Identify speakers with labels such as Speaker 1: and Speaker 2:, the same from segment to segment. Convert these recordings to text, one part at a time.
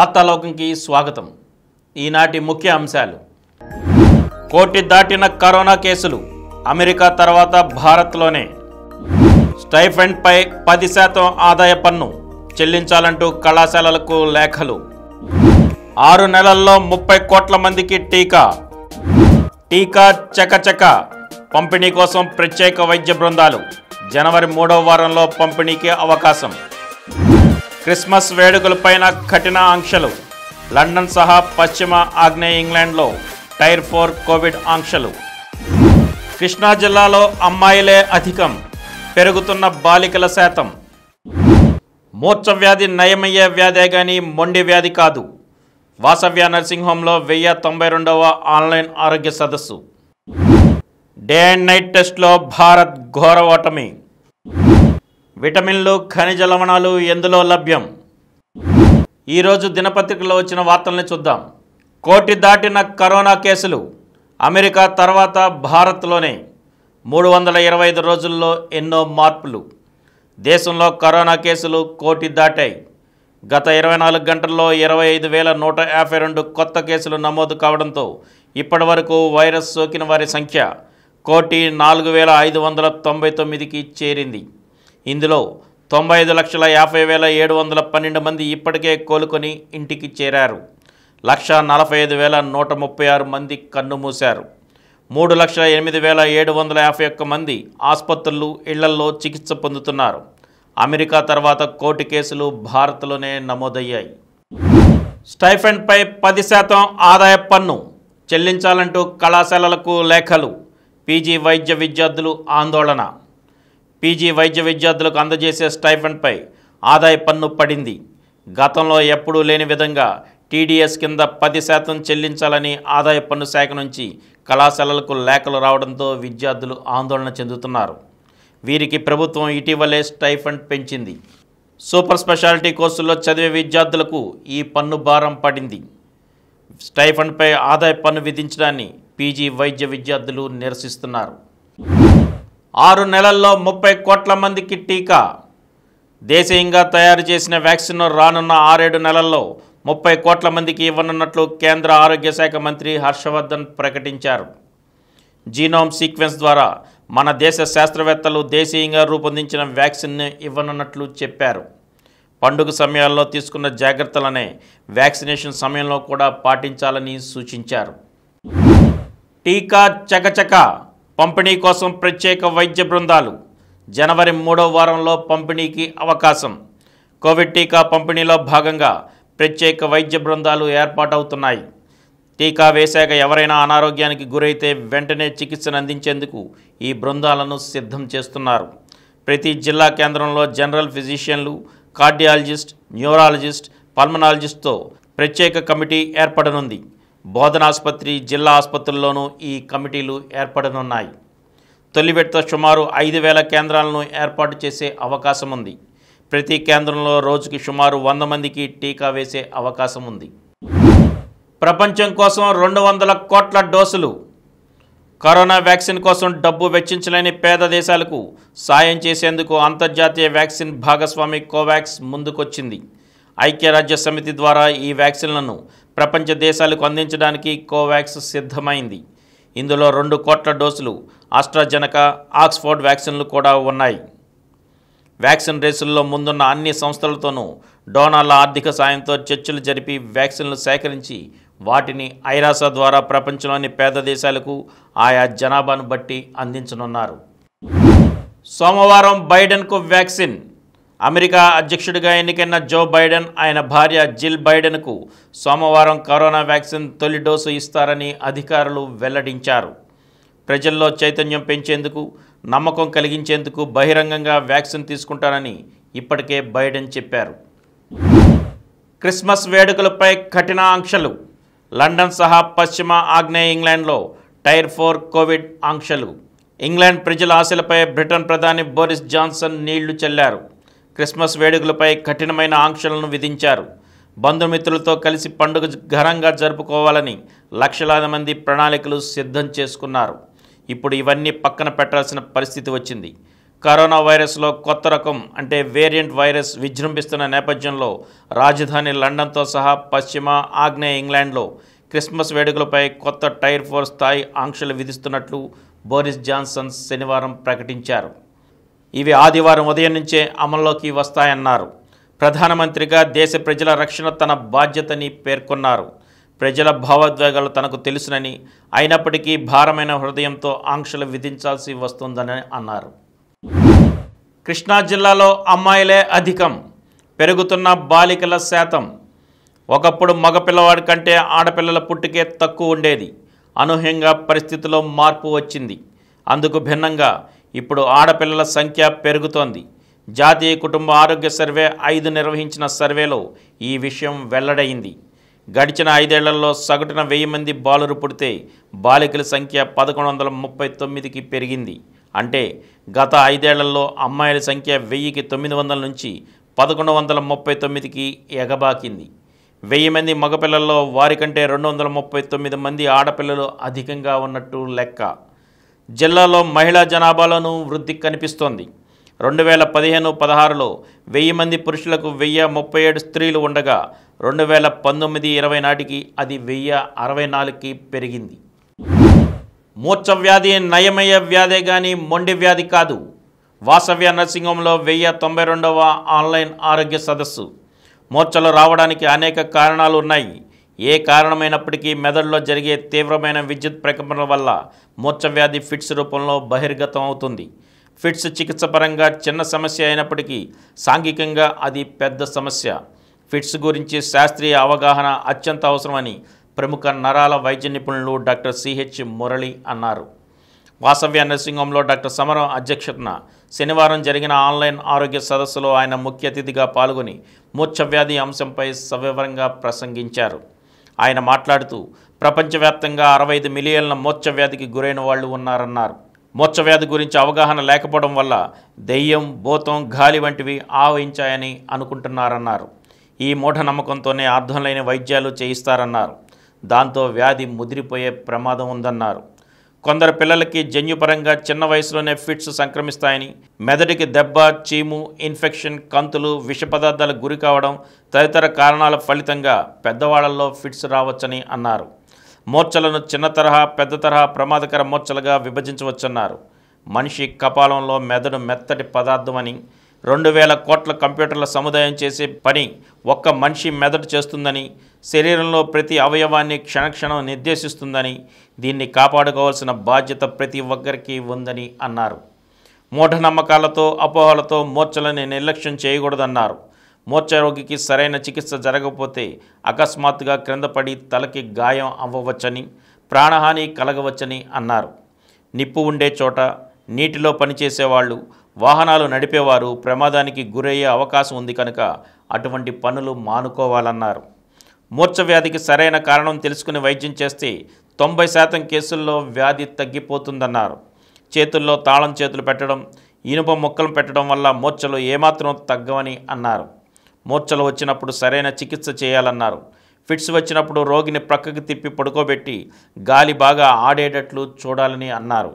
Speaker 1: వార్తాలోకంకి స్వాగతం ఈనాటి ముఖ్య అంశాలు కోటి దాటిన కరోనా కేసులు అమెరికా తర్వాత భారత్లోనే స్టైఫెండ్పై పది శాతం ఆదాయ పన్ను చెల్లించాలంటూ కళాశాలలకు లేఖలు ఆరు నెలల్లో ముప్పై కోట్ల మందికి టీకా టీకా చకచక పంపిణీ కోసం ప్రత్యేక వైద్య బృందాలు జనవరి మూడవ వారంలో పంపిణీకి అవకాశం క్రిస్మస్ వేడుకలపైన కఠిన ఆంక్షలు లండన్ సహా పశ్చిమ ఆగ్నేయ ఇంగ్లాండ్లో టైర్ ఫోర్ కోవిడ్ ఆంక్షలు కృష్ణా జిల్లాలో అమ్మాయిలే అధికం పెరుగుతున్న బాలికల శాతం మూర్చ వ్యాధి నయమయ్యే వ్యాధే కానీ మొండి వ్యాధి కాదు వాసవ్య నర్సింగ్ హోంలో వెయ్యి తొంభై రెండవ ఆన్లైన్ ఆరోగ్య సదస్సు డే అండ్ నైట్ టెస్ట్లో భారత్ ఘోర ఓటమి విటమిన్లు ఖనిజ లవణాలు ఎందులో లభ్యం ఈరోజు దినపత్రికలో వచ్చిన వార్తల్ని చూద్దాం కోటి దాటిన కరోనా కేసులు అమెరికా తర్వాత భారత్లోనే మూడు వందల ఇరవై ఐదు రోజుల్లో ఎన్నో మార్పులు దేశంలో కరోనా కేసులు కోటి దాటాయి గత ఇరవై నాలుగు గంటల్లో ఇరవై ఐదు వేల నూట యాభై రెండు కొత్త కేసులు నమోదు కావడంతో ఇప్పటి వరకు వైరస్ సోకిన వారి సంఖ్య కోటి నాలుగు వేల ఐదు వందల తొంభై తొమ్మిదికి చేరింది ఇందులో తొంభై ఐదు లక్షల యాభై వేల ఏడు వందల పన్నెండు మంది ఇప్పటికే కోలుకొని ఇంటికి చేరారు లక్ష నలభై ఐదు వేల నూట ముప్పై ఆరు మంది కన్నుమూశారు మూడు లక్షల ఎనిమిది వేల ఏడు వందల యాభై ఒక్క మంది ఆసుపత్రులు ఇళ్లల్లో చికిత్స పొందుతున్నారు అమెరికా తర్వాత కోటి కేసులు భారత్లోనే నమోదయ్యాయి స్టైఫెండ్పై పది శాతం ఆదాయ పన్ను చెల్లించాలంటూ కళాశాలలకు లేఖలు పీజీ వైద్య విద్యార్థులు ఆందోళన పీజీ వైద్య విద్యార్థులకు అందజేసే స్టైఫండ్పై ఆదాయ పన్ను పడింది గతంలో ఎప్పుడూ లేని విధంగా టీడీఎస్ కింద పది శాతం చెల్లించాలని ఆదాయ పన్ను శాఖ నుంచి కళాశాలలకు లేఖలు రావడంతో విద్యార్థులు ఆందోళన చెందుతున్నారు వీరికి ప్రభుత్వం ఇటీవలే స్టైఫండ్ పెంచింది సూపర్ స్పెషాలిటీ కోర్సుల్లో చదివే విద్యార్థులకు ఈ పన్ను భారం పడింది స్టైఫండ్పై ఆదాయ పన్ను విధించడాన్ని పీజీ వైద్య విద్యార్థులు నిరసిస్తున్నారు ఆరు నెలల్లో ముప్పై కోట్ల మందికి టీకా దేశీయంగా తయారు చేసిన వ్యాక్సిన్ రానున్న ఆరేడు నెలల్లో ముప్పై కోట్ల మందికి ఇవ్వనున్నట్లు కేంద్ర ఆరోగ్య శాఖ మంత్రి హర్షవర్ధన్ ప్రకటించారు జీనోమ్ సీక్వెన్స్ ద్వారా మన దేశ శాస్త్రవేత్తలు దేశీయంగా రూపొందించిన వ్యాక్సిన్ ఇవ్వనున్నట్లు చెప్పారు పండుగ సమయాల్లో తీసుకున్న జాగ్రత్తలనే వ్యాక్సినేషన్ సమయంలో కూడా పాటించాలని సూచించారు టీకా చకచక పంపిణీ కోసం ప్రత్యేక వైద్య బృందాలు జనవరి మూడో వారంలో పంపిణీకి అవకాశం కోవిడ్ టీకా పంపిణీలో భాగంగా ప్రత్యేక వైద్య బృందాలు ఏర్పాటవుతున్నాయి టీకా వేశాక ఎవరైనా అనారోగ్యానికి గురైతే వెంటనే చికిత్సను అందించేందుకు ఈ బృందాలను సిద్ధం చేస్తున్నారు ప్రతి జిల్లా కేంద్రంలో జనరల్ ఫిజిషియన్లు కార్డియాలజిస్ట్ న్యూరాలజిస్ట్ పల్మనాలజిస్ట్తో ప్రత్యేక కమిటీ ఏర్పడనుంది బోధనాసుపత్రి జిల్లా ఆసుపత్రుల్లోనూ ఈ కమిటీలు ఏర్పడనున్నాయి తొలివిడత సుమారు ఐదు వేల కేంద్రాలను ఏర్పాటు చేసే అవకాశం ఉంది ప్రతి కేంద్రంలో రోజుకి సుమారు వంద మందికి టీకా వేసే అవకాశం ఉంది ప్రపంచం కోసం రెండు వందల కోట్ల డోసులు కరోనా వ్యాక్సిన్ కోసం డబ్బు వెచ్చించలేని పేద దేశాలకు సాయం చేసేందుకు అంతర్జాతీయ వ్యాక్సిన్ భాగస్వామి కోవాక్స్ ముందుకొచ్చింది ఐక్యరాజ్య సమితి ద్వారా ఈ వ్యాక్సిన్లను ప్రపంచ దేశాలకు అందించడానికి కోవాక్స్ సిద్ధమైంది ఇందులో రెండు కోట్ల డోసులు ఆస్ట్రాజెనక ఆక్స్ఫోర్డ్ వ్యాక్సిన్లు కూడా ఉన్నాయి వ్యాక్సిన్ రేసుల్లో ముందున్న అన్ని సంస్థలతోనూ డోనాల ఆర్థిక సాయంతో చర్చలు జరిపి వ్యాక్సిన్లు సేకరించి వాటిని ఐరాస ద్వారా ప్రపంచంలోని పేద దేశాలకు ఆయా జనాభాను బట్టి అందించనున్నారు సోమవారం బైడెన్కు వ్యాక్సిన్ అమెరికా అధ్యక్షుడిగా ఎన్నికైన జో బైడెన్ ఆయన భార్య జిల్ బైడెన్కు సోమవారం కరోనా వ్యాక్సిన్ తొలి డోసు ఇస్తారని అధికారులు వెల్లడించారు ప్రజల్లో చైతన్యం పెంచేందుకు నమ్మకం కలిగించేందుకు బహిరంగంగా వ్యాక్సిన్ తీసుకుంటానని ఇప్పటికే బైడెన్ చెప్పారు క్రిస్మస్ వేడుకలపై కఠిన ఆంక్షలు లండన్ సహా పశ్చిమ ఆగ్నేయ ఇంగ్లాండ్లో టైర్ ఫోర్ కోవిడ్ ఆంక్షలు ఇంగ్లాండ్ ప్రజల ఆశలపై బ్రిటన్ ప్రధాని బోరిస్ జాన్సన్ నీళ్లు చల్లారు క్రిస్మస్ వేడుకలపై కఠినమైన ఆంక్షలను విధించారు బంధుమిత్రులతో కలిసి పండుగ ఘనంగా జరుపుకోవాలని లక్షలాది మంది ప్రణాళికలు సిద్ధం చేసుకున్నారు ఇప్పుడు ఇవన్నీ పక్కన పెట్టాల్సిన పరిస్థితి వచ్చింది కరోనా వైరస్లో కొత్త రకం అంటే వేరియంట్ వైరస్ విజృంభిస్తున్న నేపథ్యంలో రాజధాని లండన్తో సహా పశ్చిమ ఆగ్నేయ ఇంగ్లాండ్లో క్రిస్మస్ వేడుకలపై కొత్త టైర్ ఫోర్ స్థాయి ఆంక్షలు విధిస్తున్నట్లు బోరిస్ జాన్సన్ శనివారం ప్రకటించారు ఇవి ఆదివారం ఉదయం నుంచే అమల్లోకి వస్తాయన్నారు ప్రధానమంత్రిగా దేశ ప్రజల రక్షణ తన బాధ్యతని పేర్కొన్నారు ప్రజల భావోద్వేగాలు తనకు తెలుసునని అయినప్పటికీ భారమైన హృదయంతో ఆంక్షలు విధించాల్సి వస్తుందని అన్నారు కృష్ణా జిల్లాలో అమ్మాయిలే అధికం పెరుగుతున్న బాలికల శాతం ఒకప్పుడు మగపిల్లవాడి కంటే ఆడపిల్లల పుట్టుకే తక్కువ ఉండేది అనూహ్యంగా పరిస్థితిలో మార్పు వచ్చింది అందుకు భిన్నంగా ఇప్పుడు ఆడపిల్లల సంఖ్య పెరుగుతోంది జాతీయ కుటుంబ ఆరోగ్య సర్వే ఐదు నిర్వహించిన సర్వేలో ఈ విషయం వెల్లడైంది గడిచిన ఐదేళ్లలో సగటున వెయ్యి మంది బాలురు పుడితే బాలికల సంఖ్య పదకొండు వందల ముప్పై తొమ్మిదికి పెరిగింది అంటే గత ఐదేళ్లలో అమ్మాయిల సంఖ్య వెయ్యికి తొమ్మిది వందల నుంచి పదకొండు వందల ముప్పై తొమ్మిదికి ఎగబాకింది వెయ్యి మంది మగపిల్లల్లో వారికంటే రెండు వందల ముప్పై తొమ్మిది మంది ఆడపిల్లలు అధికంగా ఉన్నట్టు లెక్క జిల్లాలో మహిళా జనాభాలోనూ వృద్ధి కనిపిస్తోంది రెండు వేల పదిహేను పదహారులో వెయ్యి మంది పురుషులకు వెయ్యి ముప్పై ఏడు స్త్రీలు ఉండగా రెండు వేల పంతొమ్మిది ఇరవై నాటికి అది వెయ్యి అరవై నాలుగుకి పెరిగింది మూర్చ వ్యాధి నయమయ వ్యాధే కానీ మొండి వ్యాధి కాదు వాసవ్య నర్సింహంలో వెయ్యి తొంభై రెండవ ఆన్లైన్ ఆరోగ్య సదస్సు మూర్చలు రావడానికి అనేక కారణాలు ఉన్నాయి ఏ కారణమైనప్పటికీ మెదడులో జరిగే తీవ్రమైన విద్యుత్ ప్రకంపనల వల్ల మూర్చవ్యాధి ఫిట్స్ రూపంలో బహిర్గతం అవుతుంది ఫిట్స్ చికిత్సపరంగా చిన్న సమస్య అయినప్పటికీ సాంఘికంగా అది పెద్ద సమస్య ఫిట్స్ గురించి శాస్త్రీయ అవగాహన అత్యంత అవసరమని ప్రముఖ నరాల వైద్య నిపుణులు డాక్టర్ సిహెచ్ మురళి అన్నారు వాసవ్య నర్సింగ్ హోంలో డాక్టర్ సమరం అధ్యక్షతన శనివారం జరిగిన ఆన్లైన్ ఆరోగ్య సదస్సులో ఆయన ముఖ్య అతిథిగా పాల్గొని మూర్ఛవ్యాధి అంశంపై సవివరంగా ప్రసంగించారు ఆయన మాట్లాడుతూ ప్రపంచవ్యాప్తంగా అరవై ఐదు మిలియన్ల వ్యాధికి గురైన వాళ్ళు ఉన్నారన్నారు మోర్చవ్యాధి గురించి అవగాహన లేకపోవడం వల్ల దెయ్యం భూతం గాలి వంటివి ఆవహించాయని అనుకుంటున్నారన్నారు ఈ మూఢ అర్థం లేని వైద్యాలు చేయిస్తారన్నారు దాంతో వ్యాధి ముదిరిపోయే ప్రమాదం ఉందన్నారు కొందరు పిల్లలకి జన్యుపరంగా చిన్న వయసులోనే ఫిట్స్ సంక్రమిస్తాయని మెదడికి దెబ్బ చీము ఇన్ఫెక్షన్ కంతులు విష పదార్థాలకు గురి కావడం తదితర కారణాల ఫలితంగా పెద్దవాళ్లలో ఫిట్స్ రావచ్చని అన్నారు మోర్చలను చిన్న తరహా పెద్ద తరహా ప్రమాదకర మోర్చలుగా విభజించవచ్చన్నారు మనిషి కపాలంలో మెదడు మెత్తటి పదార్థమని రెండు వేల కోట్ల కంప్యూటర్ల సముదాయం చేసే పని ఒక్క మనిషి మెదడు చేస్తుందని శరీరంలో ప్రతి అవయవాన్ని క్షణక్షణం నిర్దేశిస్తుందని దీన్ని కాపాడుకోవాల్సిన బాధ్యత ప్రతి ఒక్కరికి ఉందని అన్నారు మూఢనమ్మకాలతో అపోహలతో మూర్చలని నిర్లక్ష్యం చేయకూడదన్నారు మోర్చ రోగికి సరైన చికిత్స జరగకపోతే అకస్మాత్తుగా క్రిందపడి తలకి గాయం అవ్వవచ్చని ప్రాణహాని కలగవచ్చని అన్నారు నిప్పు ఉండే చోట నీటిలో పనిచేసేవాళ్ళు వాహనాలు నడిపేవారు ప్రమాదానికి గురయ్యే అవకాశం ఉంది కనుక అటువంటి పనులు మానుకోవాలన్నారు మూర్చ వ్యాధికి సరైన కారణం తెలుసుకుని వైద్యం చేస్తే తొంభై శాతం కేసుల్లో వ్యాధి తగ్గిపోతుందన్నారు చేతుల్లో తాళం చేతులు పెట్టడం ఇనుప మొక్కలు పెట్టడం వల్ల మూర్చలు ఏమాత్రం తగ్గవని అన్నారు మూర్చలు వచ్చినప్పుడు సరైన చికిత్స చేయాలన్నారు ఫిట్స్ వచ్చినప్పుడు రోగిని ప్రక్కకి తిప్పి పడుకోబెట్టి గాలి బాగా ఆడేటట్లు చూడాలని అన్నారు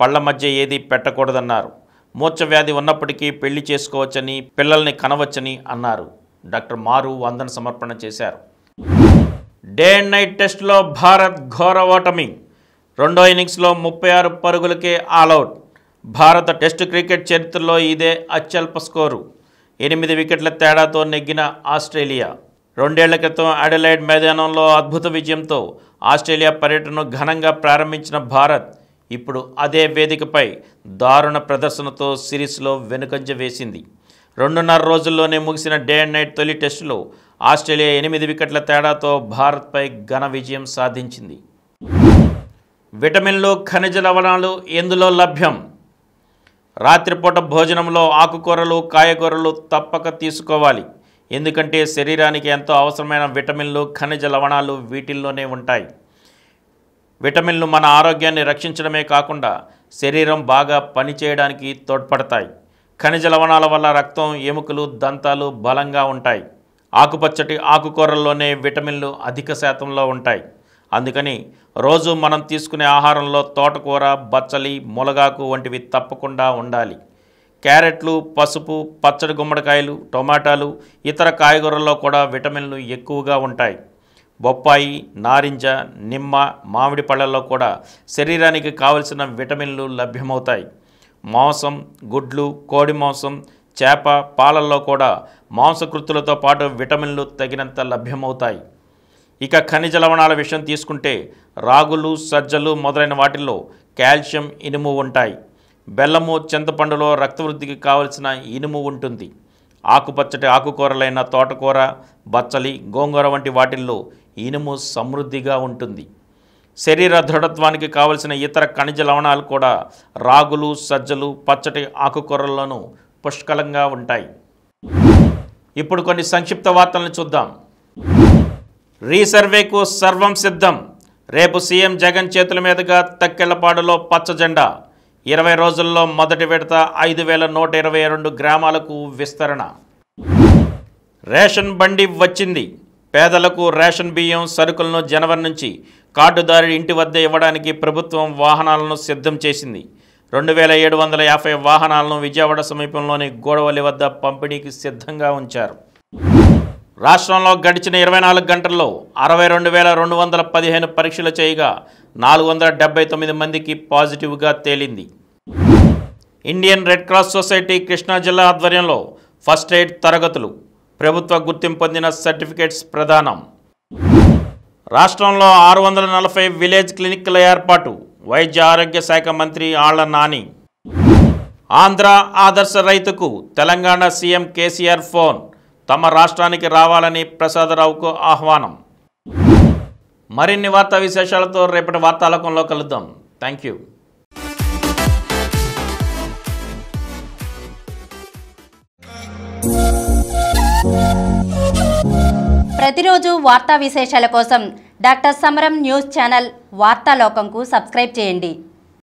Speaker 1: పళ్ళ మధ్య ఏది పెట్టకూడదన్నారు వ్యాధి ఉన్నప్పటికీ పెళ్లి చేసుకోవచ్చని పిల్లల్ని కనవచ్చని అన్నారు డాక్టర్ మారు వందన సమర్పణ చేశారు డే అండ్ నైట్ టెస్ట్లో భారత్ ఘోర ఓటమి రెండో ఇన్నింగ్స్లో ముప్పై ఆరు పరుగులకే ఆల్అవుట్ భారత టెస్టు క్రికెట్ చరిత్రలో ఇదే అత్యల్ప స్కోరు ఎనిమిది వికెట్ల తేడాతో నెగ్గిన ఆస్ట్రేలియా రెండేళ్ల క్రితం అడలైడ్ మైదానంలో అద్భుత విజయంతో ఆస్ట్రేలియా పర్యటనను ఘనంగా ప్రారంభించిన భారత్ ఇప్పుడు అదే వేదికపై దారుణ ప్రదర్శనతో సిరీస్లో వెనుకంజ వేసింది రెండున్నర రోజుల్లోనే ముగిసిన డే అండ్ నైట్ తొలి టెస్టులో ఆస్ట్రేలియా ఎనిమిది వికెట్ల తేడాతో భారత్పై ఘన విజయం సాధించింది విటమిన్లు ఖనిజ లవణాలు ఎందులో లభ్యం రాత్రిపూట భోజనంలో ఆకుకూరలు కాయగూరలు తప్పక తీసుకోవాలి ఎందుకంటే శరీరానికి ఎంతో అవసరమైన విటమిన్లు ఖనిజ లవణాలు వీటిల్లోనే ఉంటాయి విటమిన్లు మన ఆరోగ్యాన్ని రక్షించడమే కాకుండా శరీరం బాగా పనిచేయడానికి తోడ్పడతాయి ఖనిజ లవణాల వల్ల రక్తం ఎముకలు దంతాలు బలంగా ఉంటాయి ఆకుపచ్చటి ఆకుకూరల్లోనే విటమిన్లు అధిక శాతంలో ఉంటాయి అందుకని రోజు మనం తీసుకునే ఆహారంలో తోటకూర బచ్చలి ములగాకు వంటివి తప్పకుండా ఉండాలి క్యారెట్లు పసుపు పచ్చడి గుమ్మడికాయలు టొమాటాలు ఇతర కాయగూరల్లో కూడా విటమిన్లు ఎక్కువగా ఉంటాయి బొప్పాయి నారింజ నిమ్మ మామిడి పళ్ళల్లో కూడా శరీరానికి కావలసిన విటమిన్లు లభ్యమవుతాయి మాంసం గుడ్లు కోడి మాంసం చేప పాలల్లో కూడా మాంసకృతులతో పాటు విటమిన్లు తగినంత లభ్యమవుతాయి ఇక ఖనిజ లవణాల విషయం తీసుకుంటే రాగులు సజ్జలు మొదలైన వాటిల్లో కాల్షియం ఇనుము ఉంటాయి బెల్లము చింతపండులో రక్తవృద్ధికి కావలసిన ఇనుము ఉంటుంది ఆకుపచ్చటి ఆకుకూరలైన తోటకూర బచ్చలి గోంగూర వంటి వాటిల్లో ఇనుము సమృద్ధిగా ఉంటుంది శరీర దృఢత్వానికి కావలసిన ఇతర ఖనిజ లవణాలు కూడా రాగులు సజ్జలు పచ్చటి ఆకుకూరలను పుష్కలంగా ఉంటాయి ఇప్పుడు కొన్ని సంక్షిప్త వార్తలను చూద్దాం రీసర్వేకు సర్వం సిద్ధం రేపు సీఎం జగన్ చేతుల మీదుగా తక్కెళ్లపాడులో పచ్చజెండా ఇరవై రోజుల్లో మొదటి విడత ఐదు వేల నూట ఇరవై రెండు గ్రామాలకు విస్తరణ రేషన్ బండి వచ్చింది పేదలకు రేషన్ బియ్యం సరుకులను జనవరి నుంచి కార్డుదారుడి ఇంటి వద్ద ఇవ్వడానికి ప్రభుత్వం వాహనాలను సిద్ధం చేసింది రెండు వేల ఏడు వందల యాభై వాహనాలను విజయవాడ సమీపంలోని గోడవల్లి వద్ద పంపిణీకి సిద్ధంగా ఉంచారు రాష్ట్రంలో గడిచిన ఇరవై నాలుగు గంటల్లో అరవై రెండు వేల రెండు వందల పదిహేను పరీక్షలు చేయగా నాలుగు వందల డెబ్బై తొమ్మిది మందికి పాజిటివ్గా తేలింది Indian Red Cross Society Krishna జిల్లా ఆధ్వర్యంలో ఫస్ట్ ఎయిడ్ తరగతులు ప్రభుత్వ గుర్తింపు పొందిన సర్టిఫికేట్స్ ప్రదానం రాష్ట్రంలో ఆరు వందల నలభై విలేజ్ క్లినిక్ల ఏర్పాటు వైద్య ఆరోగ్య శాఖ మంత్రి ఆళ్ల నాని ఆంధ్ర ఆదర్శ రైతుకు తెలంగాణ సీఎం కేసీఆర్ ఫోన్ తమ రాష్ట్రానికి రావాలని ప్రసాదరావుకు ఆహ్వానం మరిన్ని వార్తా విశేషాలతో రేపటి వార్తాలకంలో కలుద్దాం థ్యాంక్ యూ ప్రతిరోజు వార్తా విశేషాల కోసం డాక్టర్ సమరం న్యూస్ ఛానల్ వార్తాలోకంకు సబ్స్క్రైబ్ చేయండి